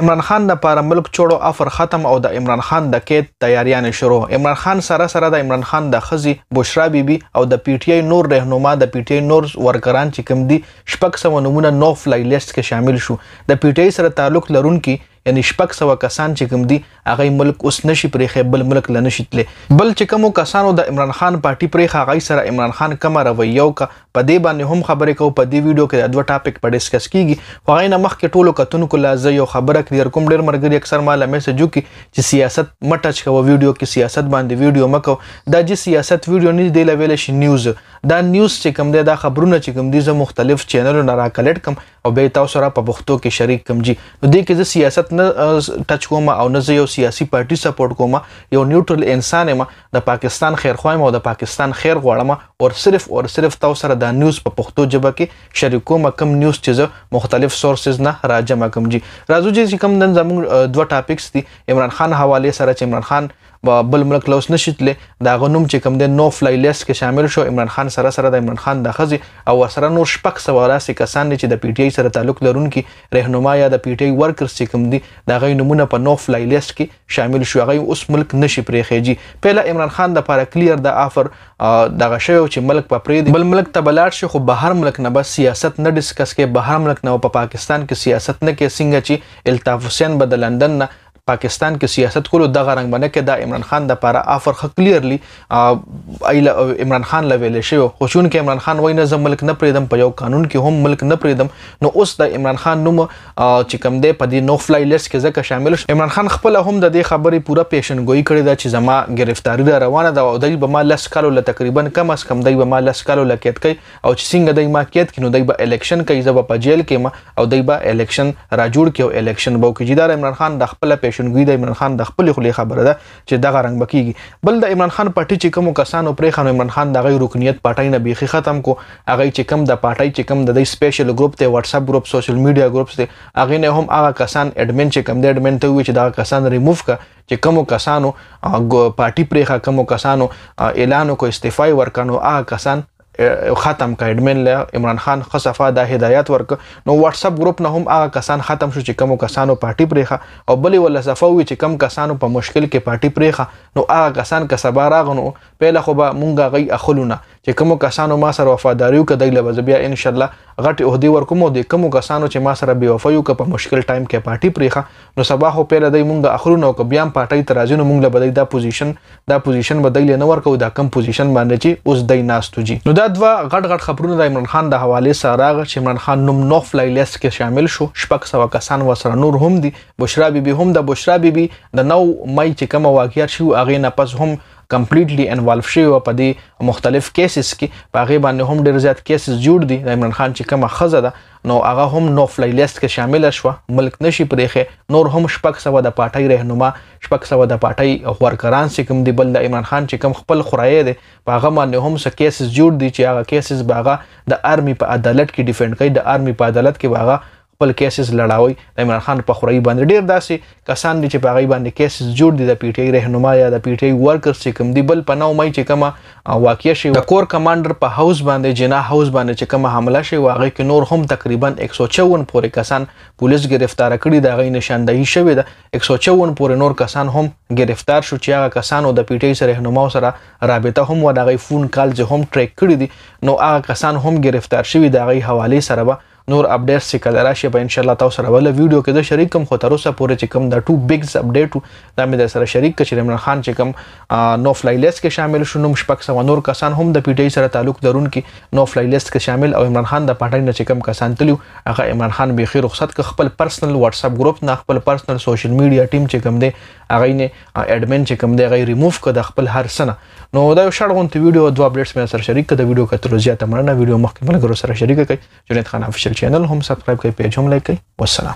عمران خان د لپاره ملک چوړو افر ختم او د عمران خان د کېد تیاریان شروع عمران خان سره سره د عمران خان د خزي بشرا بیبي او د پی ټ آی نور رهنما د پی ټ آی نور ورکران چې کوم دي شپږ سم نمونه نو فلای لیست کې شامل شو د پی ټ آی سره تعلق لرونکي یعنی شپږ سوه کسان چې کوم دي هغه ملک اوس نشي پرېښی بل ملک له نشي تللی بل چې کومو کسانو د عمران خان پارټي پرېښه هغوی سره عمران خان کومه رویه وکړه په دې باندې هم خبرې کوو په دې ویډیو کې دا دوه ټاپک په ډسکس کیږي خو هغې نه مخکې ټولو کتونکو له زه یو خبره کړي کوم ډېر ملګري اکثر ما له میسج وکړي چې سیاست مه ټچ کوه ویډیو کې سیاست باندې ویډیو مه کوه دا چې سیاست ویډیو نه دی لویل شي نیوز دا نیوز چې کوم دی دا خبرونه چې کوم دي زه مختلف چینلونو نه راکلټ کم او به تاسو سره په بوختو کې شریک کم جی نو دې کې زه سیاست سیاست نه ټچ کوم او نه یو سیاسي پارټي سپورټ کوم یو نیوټرل انسان یم د پاکستان خیر خوایم او د پاکستان خیر غواړم او صرف او صرف تاسو سره د نیوز په پښتو ژبه کې شریکوم کم نیوز چې مختلف سورسز نه راجمه کوم جی راځو چې کم نن زموږ دوه ټاپکس دي عمران خان حواله سره چې عمران خان بل ملک لوس نشیتلې دا غنوم چې کم د نو فلای لیست کې شامل شو عمران خان سره سره د عمران خان د خزي او سره نور شپک سوالاسي کسان چې د پی ټ آی سره تعلق لرونکي رهنما یا د پی ټ آی ورکرز چې کم دي دا غي نمونه په نو فلای لیست کې شامل شو غي اوس ملک نشي پرېخېږي پهلا عمران خان د لپاره کلیر د افر دغه شیو چې ملک په پرې بل ملک ته بلاړ شي خو بهر ملک نه بس سیاست نه ډیسکس کې بهر ملک نه په پاکستان کې سیاست نه کې څنګه چې التاف حسین بدل لندن نه پاکستان کې سیاست کولو دغه رنگ باندې کې د عمران خان د لپاره افر خ کلیرلی عمران خان لویل شو خو چون کې عمران خان وای نه زم ملک نه پریدم په یو قانون کې هم ملک نه پریدم نو اوس د عمران خان نوم چې کم دی په دې نو فلای لیست کې ځکه شامل شو عمران خان خپل هم د دې خبرې پوره پیشن گوئی کړی دا چې زما گرفتاری را روانه ده او دای به ما لس کالو ل تقریبا کم اس کم دای به ما لس کالو لکیت کوي او چې څنګه دای ما کېد کینو دای به الیکشن کوي زب په جیل کې ما او دای به الیکشن را جوړ کې او الیکشن بو کې جیدار عمران خان د خپل پیشن پیشنګوي د عمران خان د خپل خلې خبره ده چې دغه رنگ بکیږي بل د عمران خان پټي چې کوم کسانو پرې خان عمران خان د غیر رکنیت پټای نه بیخي ختم کو هغه چې کوم د پټای چې کوم د سپیشل ګروپ ته واتس اپ ګروپ سوشل میډیا ګروپس ته هغه نه هم هغه کسان اډمن چې کوم د اډمن ته وی چې دا کسان ریموف کا چې کوم کسانو پارټي پرېخه کوم کسانو اعلان کو استعفای ورکانو هغه کسان ختم کا اډمن له عمران خان خصفه دا هدایت ورک نو واتس اپ ګروپ نه هم هغه کسان ختم شو چې کمو کسانو پارټي پرېخه او بلې ول صفه وي چې کم کسانو په مشکل کې پارټي پرېخه نو هغه کسان که سبا راغنو پهله خو به مونږ غي اخلونه چې کوم کسانو ما سره وفاداریو کدی لبز بیا ان شاء الله غټي عہدی ورکوم د کوم کسانو چې ما سره بي وفایو ک په مشکل ټایم کې پارټي پریخه نو سبا هو پیره د مونږ اخرو نو ک بیا پارټي ترازینو مونږ لبدای دا پوزیشن دا پوزیشن بدلی نه ورکو دا کم پوزیشن باندې چې اوس دای ناستو جی نو دا دوا غټ غټ خبرونه د عمران خان د حواله سره راغ چې عمران خان نوم نو فلای لیست کې شامل شو شپږ سو کسان وسره نور هم دي بشرا بیبي هم د بشرا بیبي د نو مې چې کوم واقعیت شو اغه نه پس هم کمپلیټلی انوالف شوی په دې مختلف کیسز کې په غیبه نه هم ډیر زیات کیسز جوړ دي عمران خان چې کومه خزه ده نو هغه هم نو فلای لیست کې شامل شو ملک نشي پرېخه نور هم شپک سو د پټای رهنما شپک سو د پټای خورکران چې کوم دی بل د عمران خان چې کوم خپل خړای دي په هغه باندې هم څه کیسز جوړ دي چې هغه کیسز باغه د ارمی په عدالت کې ډیفند کوي د ارمی په عدالت کې باغه خپل کیسز لړاوي د عمران خان په خوري باندې ډیر داسې کسان دي چې په غي باندې کیسز جوړ دي د پی ټی آی رهنما یا د پی ټی آی ورکر چې کوم دی بل په نو مې چې کومه واقع شي د کور کمانډر په هاوس باندې جنا هاوس باندې چې کومه حمله شي واغې کې نور هم تقریبا 154 پورې کسان پولیس گرفتار کړي د غي نشاندهي شوې ده 154 پورې نور کسان هم گرفتار شو چې هغه کسانو د پی ټی آی سره رهنما سره رابطه هم و د غي فون کال چې هم ټریک کړي دي نو هغه کسان هم گرفتار شوي د غي حواله سره به نور اپډیټس چې کله راشي په ان شاء الله تاسو سره ول ویډیو کې زه شریک کوم خو تر اوسه پورې چې کوم دا ټو بیگز اپډیټ دا مې در سره شریک کړ چې عمران خان چې کوم نو فلای لیست کې شامل شو نو مشپک سم نور کسان هم د پیټي سره تعلق درونکو نو فلای لیست کې شامل او عمران خان د پټای نه چې کوم کسان تلو هغه عمران خان به خیر رخصت ک خپل پرسنل واتس اپ ګروپ نه خپل پرسنل سوشل میډیا ټیم چې کوم دی هغه نه اډمن چې کوم دی هغه ریموف ک د خپل هر سنه نو دا یو شړ غونته ویډیو دوه اپډیټس مې سره شریک کړ د ویډیو کتلو زیاته مننه ویډیو مخکې ملګرو سره شریک کړئ جنید خان افیشل चैनल हम सब्सक्राइब करें पेज हम लाइक करें वसलम